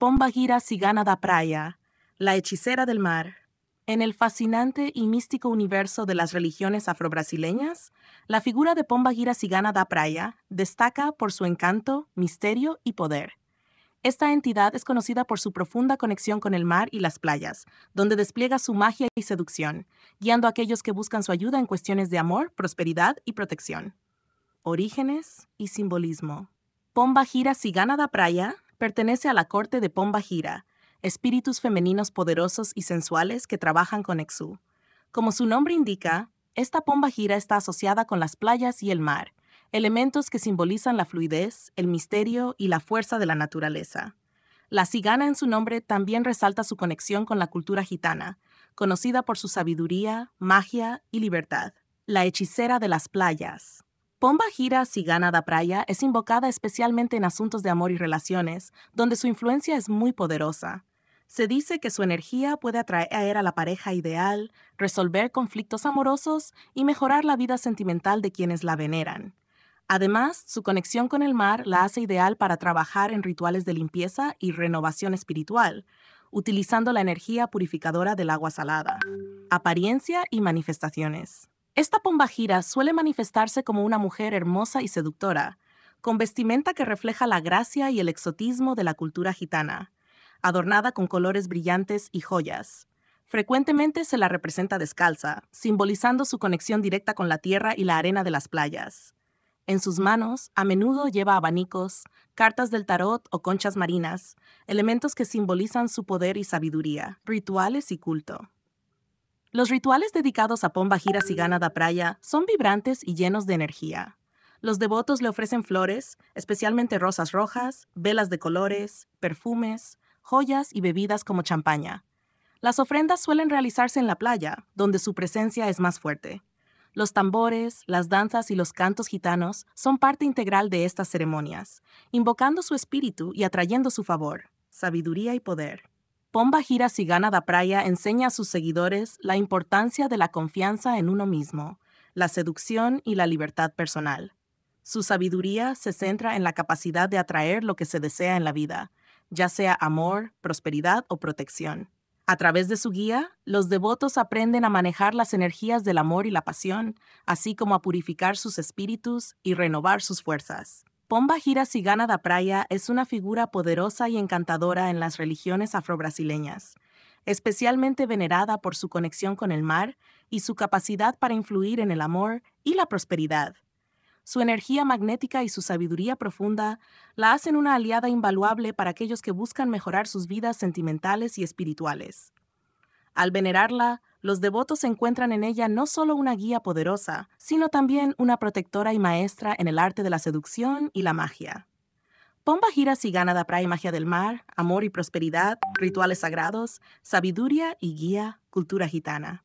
Pomba Gira Cigana da Praia, la hechicera del mar. En el fascinante y místico universo de las religiones afrobrasileñas, la figura de Gira Cigana da Praia destaca por su encanto, misterio y poder. Esta entidad es conocida por su profunda conexión con el mar y las playas, donde despliega su magia y seducción, guiando a aquellos que buscan su ayuda en cuestiones de amor, prosperidad y protección. Orígenes y simbolismo. Pomba Gira Cigana da Praia pertenece a la corte de Pomba Gira, espíritus femeninos poderosos y sensuales que trabajan con Exu. Como su nombre indica, esta Pomba Gira está asociada con las playas y el mar, elementos que simbolizan la fluidez, el misterio y la fuerza de la naturaleza. La cigana en su nombre también resalta su conexión con la cultura gitana, conocida por su sabiduría, magia y libertad. La hechicera de las playas, Pomba Gira Sigana da Praia es invocada especialmente en asuntos de amor y relaciones, donde su influencia es muy poderosa. Se dice que su energía puede atraer a la pareja ideal, resolver conflictos amorosos y mejorar la vida sentimental de quienes la veneran. Además, su conexión con el mar la hace ideal para trabajar en rituales de limpieza y renovación espiritual, utilizando la energía purificadora del agua salada. Apariencia y manifestaciones. Esta gira suele manifestarse como una mujer hermosa y seductora, con vestimenta que refleja la gracia y el exotismo de la cultura gitana, adornada con colores brillantes y joyas. Frecuentemente se la representa descalza, simbolizando su conexión directa con la tierra y la arena de las playas. En sus manos, a menudo lleva abanicos, cartas del tarot o conchas marinas, elementos que simbolizan su poder y sabiduría, rituales y culto. Los rituales dedicados a Pomba Gira Sigana da Praia son vibrantes y llenos de energía. Los devotos le ofrecen flores, especialmente rosas rojas, velas de colores, perfumes, joyas y bebidas como champaña. Las ofrendas suelen realizarse en la playa, donde su presencia es más fuerte. Los tambores, las danzas y los cantos gitanos son parte integral de estas ceremonias, invocando su espíritu y atrayendo su favor, sabiduría y poder. Pomba Gira Cigana da Praia enseña a sus seguidores la importancia de la confianza en uno mismo, la seducción y la libertad personal. Su sabiduría se centra en la capacidad de atraer lo que se desea en la vida, ya sea amor, prosperidad o protección. A través de su guía, los devotos aprenden a manejar las energías del amor y la pasión, así como a purificar sus espíritus y renovar sus fuerzas. Pomba Gira Cigana da Praia es una figura poderosa y encantadora en las religiones afrobrasileñas, especialmente venerada por su conexión con el mar y su capacidad para influir en el amor y la prosperidad. Su energía magnética y su sabiduría profunda la hacen una aliada invaluable para aquellos que buscan mejorar sus vidas sentimentales y espirituales. Al venerarla, los devotos encuentran en ella no solo una guía poderosa, sino también una protectora y maestra en el arte de la seducción y la magia. Pomba gira gana da y Magia del Mar, Amor y Prosperidad, Rituales Sagrados, Sabiduría y Guía, Cultura Gitana.